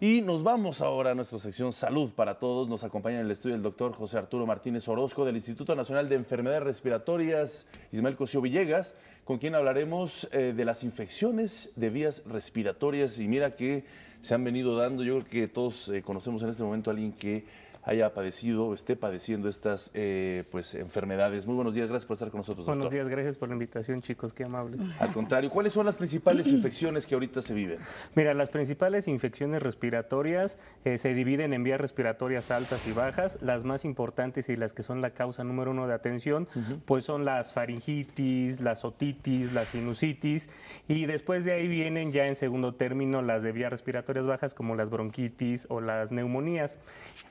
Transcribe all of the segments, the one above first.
Y nos vamos ahora a nuestra sección Salud para Todos. Nos acompaña en el estudio el doctor José Arturo Martínez Orozco del Instituto Nacional de Enfermedades Respiratorias, Ismael Cosío Villegas, con quien hablaremos eh, de las infecciones de vías respiratorias. Y mira que se han venido dando, yo creo que todos eh, conocemos en este momento a alguien que haya padecido o esté padeciendo estas eh, pues, enfermedades. Muy buenos días, gracias por estar con nosotros. Buenos días, gracias por la invitación, chicos, qué amables. Al contrario, ¿cuáles son las principales infecciones que ahorita se viven? Mira, las principales infecciones respiratorias eh, se dividen en vías respiratorias altas y bajas. Las más importantes y las que son la causa número uno de atención, pues son las faringitis, las otitis, las sinusitis y después de ahí vienen ya en segundo término las de vías respiratorias bajas como las bronquitis o las neumonías.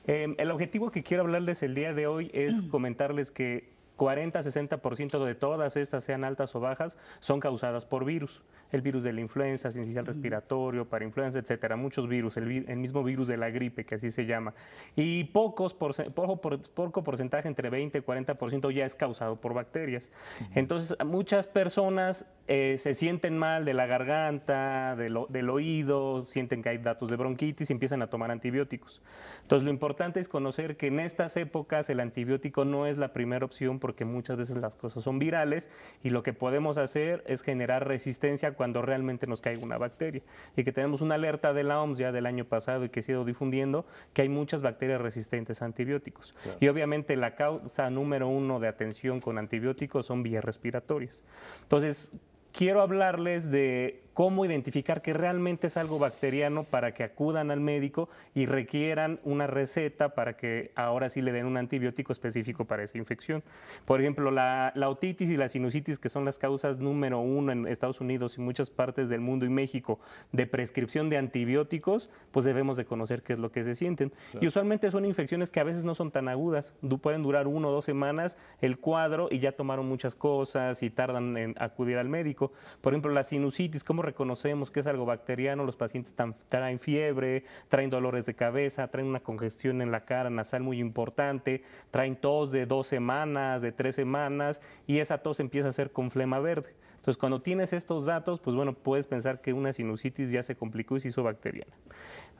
Em, el objetivo que quiero hablarles el día de hoy es mm. comentarles que 40-60% de todas estas, sean altas o bajas, son causadas por virus. El virus de la influenza, sincicial mm. respiratorio, para influenza, etcétera. Muchos virus, el, mismo virus de la gripe, que así se llama. Y pocos poco, por porcentaje, entre 20 y 40% ya es causado por bacterias. Entonces, muchas personas eh, se sienten mal de la garganta, del oído, sienten que hay datos de bronquitis y empiezan a tomar antibióticos. Entonces lo importante es conocer que en estas épocas el antibiótico no es la primera opción porque muchas veces las cosas son virales y lo que podemos hacer es generar resistencia cuando realmente nos cae una bacteria. Y que tenemos una alerta de la OMS ya del año pasado y que se ha ido difundiendo que hay muchas bacterias resistentes a antibióticos. Y obviamente la causa número uno de atención con antibióticos son vías respiratorias. Entonces, quiero hablarles de cómo identificar que realmente es algo bacteriano para que acudan al médico y requieran una receta para que ahora sí le den un antibiótico específico para esa infección. Por ejemplo, la, otitis y la sinusitis, que son las causas número uno en Estados Unidos y muchas partes del mundo y México de prescripción de antibióticos, pues debemos de conocer qué es lo que se sienten. Y usualmente son infecciones que a veces no son tan agudas, pueden durar uno o dos semanas el cuadro y ya tomaron muchas cosas y tardan en acudir al médico. Por ejemplo, la sinusitis, ¿cómo reconocemos que es algo bacteriano, los pacientes traen fiebre, traen dolores de cabeza, traen una congestión en la cara nasal muy importante, traen tos de dos semanas, de tres semanas, y esa tos empieza a ser con flema verde. Entonces, cuando tienes estos datos, pues bueno, puedes pensar que una sinusitis ya se complicó y se hizo bacteriana.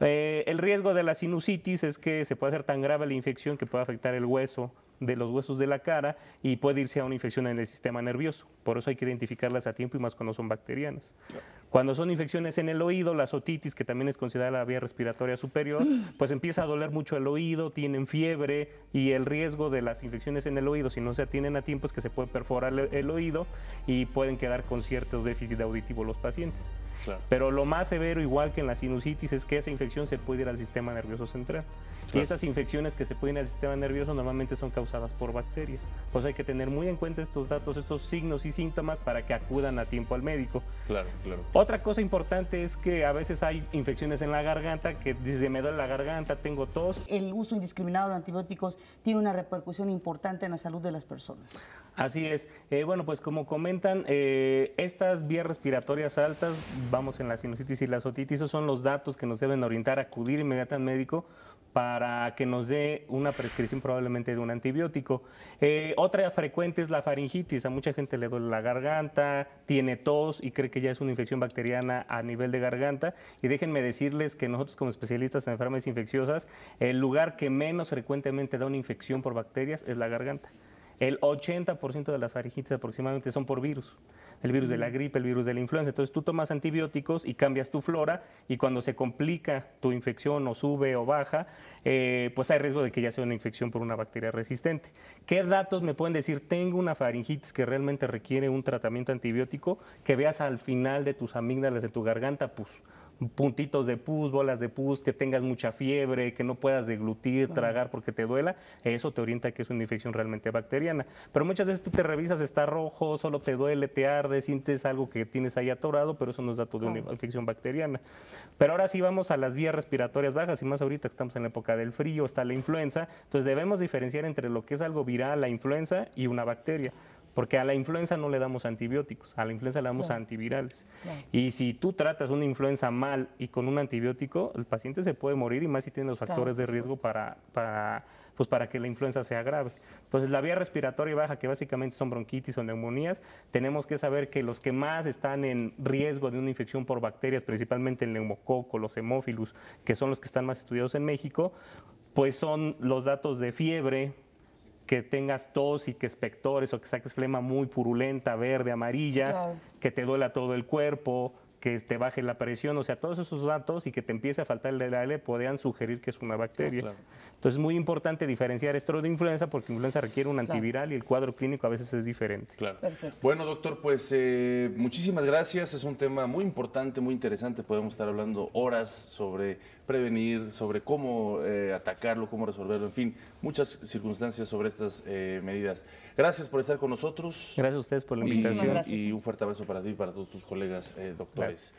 Eh, el riesgo de la sinusitis es que se puede hacer tan grave la infección que puede afectar el hueso de los huesos de la cara y puede irse a una infección en el sistema nervioso. Por eso hay que identificarlas a tiempo y más cuando son bacterianas. Cuando son infecciones en el oído, la otitis, que también es considerada la vía respiratoria superior, pues empieza a doler mucho el oído, tienen fiebre y el riesgo de las infecciones en el oído, si no se atienden a tiempo, es que se puede perforar el oído y pueden quedar con cierto déficit auditivo los pacientes. Pero lo más severo, igual que en la sinusitis, es que esa infección se puede ir al sistema nervioso central. Y estas infecciones que se pueden ir al sistema nervioso normalmente son causadas por bacterias. Pues hay que tener muy en cuenta estos datos, estos signos y síntomas para que acudan a tiempo al médico. Claro, claro. Otra cosa importante es que a veces hay infecciones en la garganta que desde me duele la garganta, tengo tos. El uso indiscriminado de antibióticos tiene una repercusión importante en la salud de las personas. Así es. Eh, bueno, pues como comentan, eh, estas vías respiratorias altas vamos en la sinusitis y la otitis, esos son los datos que nos deben orientar a acudir inmediatamente al médico para que nos dé una prescripción probablemente de un antibiótico. Eh, otra frecuente es la faringitis. A mucha gente le duele la garganta, tiene tos y cree que ya es una infección bacteriana a nivel de garganta. Y déjenme decirles que nosotros como especialistas en enfermedades infecciosas, el lugar que menos frecuentemente da una infección por bacterias es la garganta. El 80% de las faringitis aproximadamente son por virus el virus de la gripe, el virus de la influenza. Entonces tú tomas antibióticos y cambias tu flora y cuando se complica tu infección o sube o baja, eh, pues hay riesgo de que ya sea una infección por una bacteria resistente. ¿Qué datos me pueden decir? Tengo una faringitis que realmente requiere un tratamiento antibiótico, que veas al final de tus amígdalas de tu garganta, pues puntitos de pus, bolas de pus, que tengas mucha fiebre, que no puedas deglutir, tragar porque te duela, eso te orienta que es una infección realmente bacteriana. Pero muchas veces tú te revisas, está rojo, solo te duele, te arde, sientes algo que tienes ahí atorado, pero eso no es dato de una infección bacteriana. Pero ahora sí vamos a las vías respiratorias bajas y más ahorita que estamos en la época del frío, está la influenza, entonces debemos diferenciar entre lo que es algo viral, la influenza y una bacteria. Porque a la influenza no le damos antibióticos, a la influenza le damos antivirales. Y si tú tratas una influenza mal y con un antibiótico, el paciente se puede morir y más si tiene los factores de riesgo para, pues para que la influenza sea grave. Entonces, la vía respiratoria baja, que básicamente son bronquitis o neumonías, tenemos que saber que los que más están en riesgo de una infección por bacterias, principalmente el neumococo, los hemófilos, que son los que están más estudiados en México, pues son los datos de fiebre, que tengas tos y que espectores o que saques flema muy purulenta, verde, amarilla, que te duela todo el cuerpo, que te baje la presión, o sea, todos esos datos y que te empiece a faltar el aire podrían sugerir que es una bacteria. Entonces es muy importante diferenciar esto de influenza porque influenza requiere un antiviral y el cuadro clínico a veces es diferente. Claro. Bueno, doctor, pues eh, muchísimas gracias. Es un tema muy importante, muy interesante. Podemos estar hablando horas sobre prevenir, sobre cómo eh, atacarlo, cómo resolverlo, en fin, muchas circunstancias sobre estas eh, medidas. Gracias por estar con nosotros. Gracias a ustedes por la invitación. Y, un fuerte abrazo para ti y para todos tus colegas eh, doctores.